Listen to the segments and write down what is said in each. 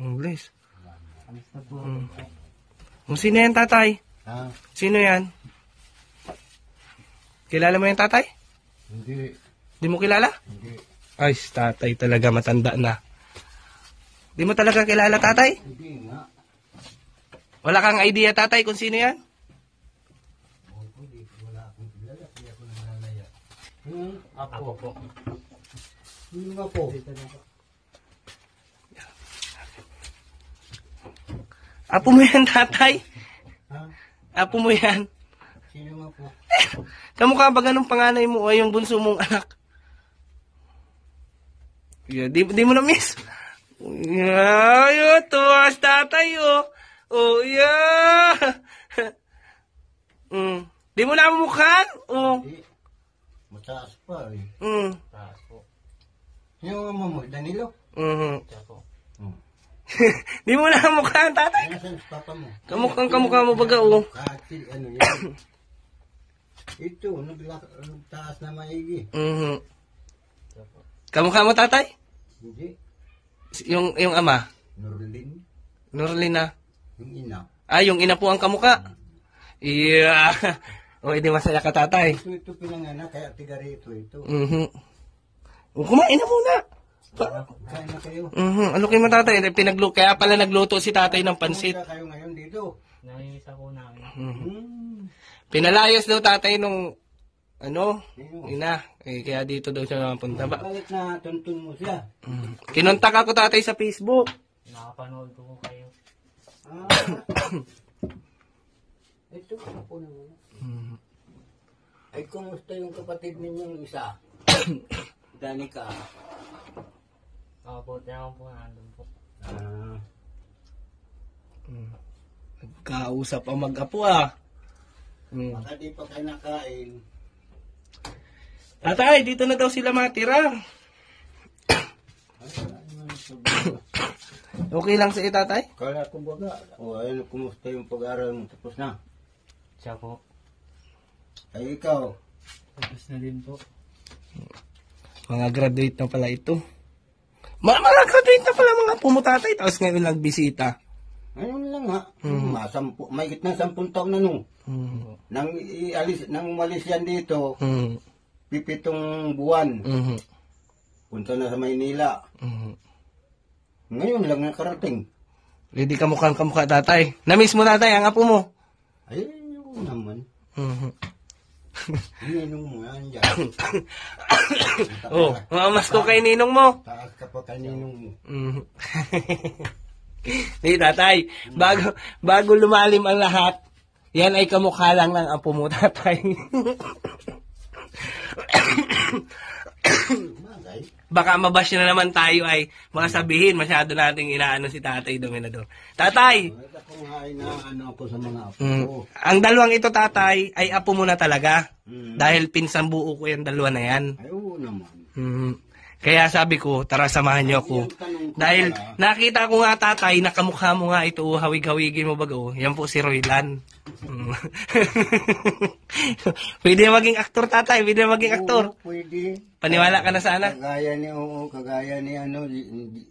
Oh, bless. Mm. Oh, sino yan, tatay? Ha? Sino yan? Kilala mo yung tatay? Hindi. Hindi mo kilala? Hindi. Ay, tatay talaga matanda na. Hindi mo talaga kilala, tatay? Hindi nga. Wala kang idea, tatay, kung sino yan? ko Wala akong kilala, Ako Ako. Hmm? po. Hindi hmm, nga po. Apo mo yan, tatay? Ha? Apo mo yan? Sino mo po? Kamukha ba ganun panganay mo o yung bunso mong anak? Yeah, di, di mo na miss. Ayo, oh, tuwas tatay oh. Oh, yeah. mm. Di mo na mukhaan? Oh. Di. Mataas pa eh. Mm. Mataas po. Yung mo mo, Danilo? Mm-hmm. Di mo na ang mukha ang tatay. Nasaan ano si kamukha mo baga o. Oh. Katil, ano yan? Ito, nagtaas na maigi. Mhm. Kamukha mo tatay? Hindi. Yung yung ama? Norlin. Norlin na? Yung ina. Ah, yung ina po ang kamukha. Yeah. O, hindi masaya ka tatay. Ito, ito pinanganak, kaya tigarito ito. Mhm. Mm kumain na muna. Kain na kayo. mm Ano kayo mo tatay? Pinaglu kaya pala nagluto si tatay ng pansit. Pumunta kayo ngayon dito. Nakikita ko na. Mm. Mm-hmm. Pinalayas daw tatay nung ano, ina. Eh, kaya dito daw siya napunta ba? Bakit na tuntun mo siya? Mm-hmm. Kinontak ako tatay sa Facebook. Nakapanood ko kayo. Ah. Ito, ako naman. Mm. Ay, kumusta yung kapatid ninyong isa? Mm-hmm. Danica. Opo, tiyan po nandun po. Ah. Mm. Nagkausap ang mag-apo ah. Mm. Baka di pa kayo nakain. Tatay, dito na daw sila matira. okay lang sa tatay? Kala kumbaga, o ayun, kumusta yung pag-aaral mo? Tapos na? Siya po. Ay, ikaw? Tapos na din po. Mga graduate na pala ito. Mga, mga graduate na pala mga pumutatay, tapos ngayon lang bisita. Ayun lang ha. Mga hmm. hmm, Masampu, may gitna sampung taon na nung. Hmm. Nang, ialis, nang umalis yan dito, hmm. pipitong buwan. Hmm. Punta na sa Maynila. Hmm. Ngayon lang nakarating. Hindi eh, ka mukhang kamukha tatay. Namiss mo tatay, ang apo mo. Ayun naman. Mm-hmm. Ninong mo yan dyan. oh, mamas ko kay ninong mo. Taas ka pa kay ninong mo. Ni mm. tatay, bago, bago lumalim ang lahat, yan ay kamukha lang ng apo mo, baka mabash na naman tayo ay mga sabihin masyado nating inaano si Tatay Dominador. Tatay! na ano ako sa mga apo Mm. Ang dalawang ito, Tatay, ay apo mo na talaga. Mm. Dahil pinsan buo ko yung dalawa na yan. Ay, naman. Mm. Kaya sabi ko, tara samahan niyo ako. Yung dahil nakita ko nga tatay, nakamukha mo nga ito, oh, hawig-hawigin mo bago. Yan po si Roylan. Mm. pwede maging aktor tatay, pwede maging aktor. Oo, pwede. Paniwala ka na sana? Kagaya ni, oo, kagaya ni ano,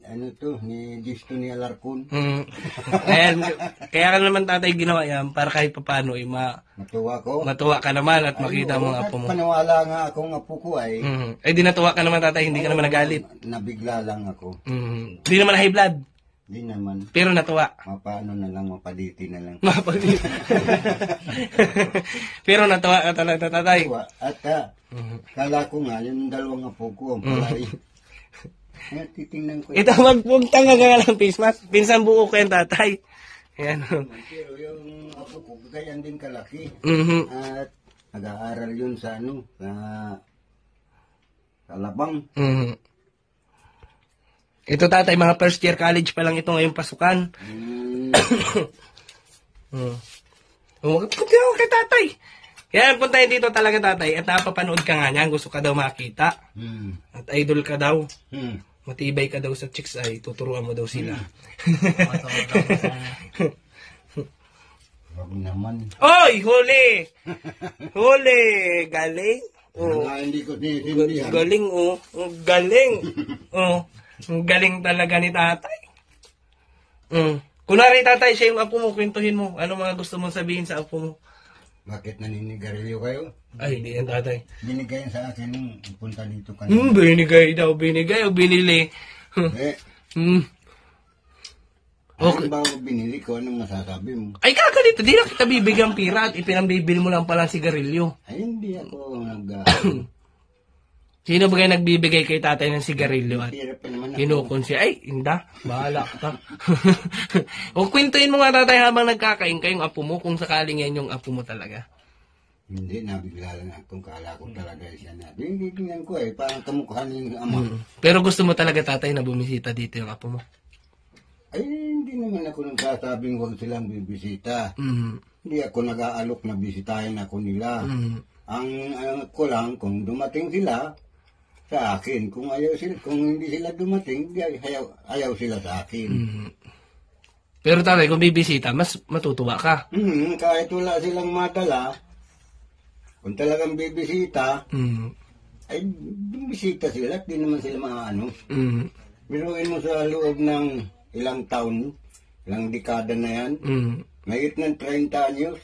ano to, ni Disto ni Alarcon. Mm. Ayan, kaya ka naman tatay ginawa yan para kahit papano ay eh, ma... Matuwa ko. Matuwa ka naman at makita mo ang apo mo. Paniwala nga akong apo ko ay... Mm. Eh di natuwa ka naman tatay, hindi oo, ka naman nagalit. Nabigla lang ako. Mm. Mm. Hindi naman high blood. Hindi naman. Pero natuwa. Mapaano na lang, mapaditi na lang. Mapaditi. Pero natuwa ka ah, talaga, tatay. Natuwa. At uh, kala ko nga, yung dalawang apo ko, ang palay. titingnan ko. Ito, wag huwag tanga ka lang, face Pinsan buo ko yung tatay. Yan. Oh. Pero yung apo ko, ganyan din kalaki. Mm-hmm. At nag-aaral yun sa ano, sa, sa labang. Mm-hmm. Ito tatay, mga first year college pa lang ito ngayong pasukan. Mm. hmm. hmm. Oh, Umakit ako kay tatay. Kaya puntahin dito talaga tatay at napapanood ka nga niyan. Gusto ka daw makita. Mm. At idol ka daw. Mm. Matibay ka daw sa chicks ay tuturuan mo daw hmm. sila. Mm. naman. Oy! Huli! Huli! Galing! Oh. Nga, hindi ko tinitindihan. Oh, galing, oh. Galing! oh. Ang galing talaga ni tatay. Mm. Kunwari tatay, siya yung apo mo, kwentuhin mo. Ano mga gusto mong sabihin sa apo mo? Bakit naninigarilyo kayo? Ay, hindi yan tatay. Binigay sa akin nung punta dito kanina. Mm, binigay daw, binigay o binili. Eh. Hmm. hmm. Okay. Ano ba binili ko? Anong masasabi mo? Ay, kakalito. Di na kita bibigyan pira at ipinambibili mo lang pala si Garilyo. Ay, hindi ako nag... Ah, Sino ba kayo nagbibigay kay tatay ng sigarilyo at siya? Ay, inda, bahala ka. o kwintuin mo nga tatay habang nagkakain kayong apo mo kung sakaling yan yung apo mo talaga. Hindi, nabigla lang akong kala ko talaga siya na. Binitingnan ko eh, parang kamukha ng ama. Hmm. Pero gusto mo talaga tatay na bumisita dito yung apo mo? Ay, hindi naman ako nagsasabing huwag silang bibisita. Mm-hmm. Hindi ako nag-aalok na bisitahin ako nila. Mm-hmm. Ang ano ko lang, kung dumating sila, sa akin. Kung ayaw sila, kung hindi sila dumating, di, ayaw, ayaw sila sa akin. Mm. Pero tatay, kung bibisita, mas matutuwa ka. Mm, kahit wala silang madala, kung talagang bibisita, mm. ay bibisita sila at di naman sila maano. Mm. Biruin mo sa loob ng ilang taon, ilang dekada na yan, mm. mayit ng 30 years,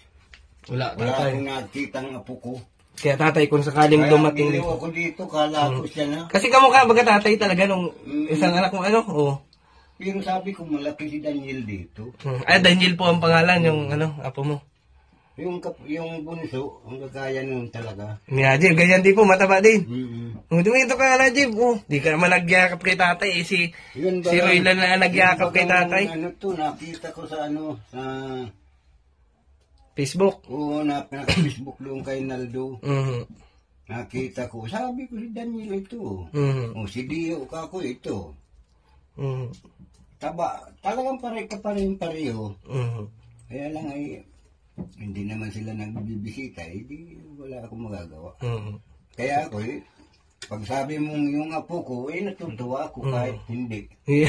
wala, wala akong nakitang apo ko. Kaya tatay, kung sakaling Kaya dumating dito. ako dito, kala ko mm. siya na. Kasi kamukha baga tatay talaga nung Mm. isang anak mo, ano? Oo. Pero sabi ko, malaki si Daniel dito. Mm. Ay, ah, Daniel po ang pangalan, yung mm. ano, apo mo. Yung, kap- yung bunso, ang gagaya nun talaga. Ni Najib, ganyan din po, mataba din. Mm-mm. Oh, dumito ka Najib. Oh, di ka naman nagyakap kay tatay. Eh, si, si Roylan na nagyakap kay tatay. Ano to, nakita ko sa ano, sa Facebook? Oo, na, Facebook doon kay Naldo. Mm-hmm. Nakita ko. Sabi ko si Daniel ito. Mm-hmm. O oh, si Dio ka ito. Mm-hmm. Taba, talagang pare ka pa rin pareho. Mm-hmm. Kaya lang ay hindi naman sila nagbibisita, hindi eh, wala akong magagawa. Mm-hmm. Kaya ako eh, pag sabi mong yung apo ko, eh natutuwa ako mm. kahit hindi.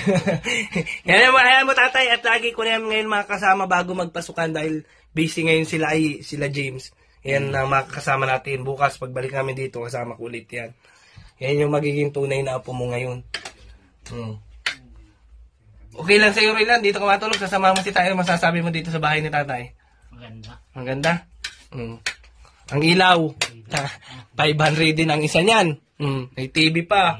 Yan mo, ayan mo tatay at lagi ko na ngayon mga kasama bago magpasukan dahil busy ngayon sila ay sila James. Yan mm. na mga makakasama natin bukas pagbalik namin dito kasama ko ulit yan. Yan yung magiging tunay na apo mo ngayon. Hmm. Okay lang sa'yo, Raylan. Dito ka matulog. Sasama mo si tayo. Masasabi mo dito sa bahay ni tatay. Maganda. Maganda? Hmm ang ilaw. 500 din ang isa niyan. Mm, may TV pa.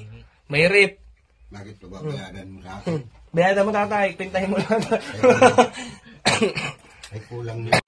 May rip. Bakit ba hmm. bayaran mo sa akin? Hmm. Bayada mo tatay, pintahin mo lang. Ay, kulang na.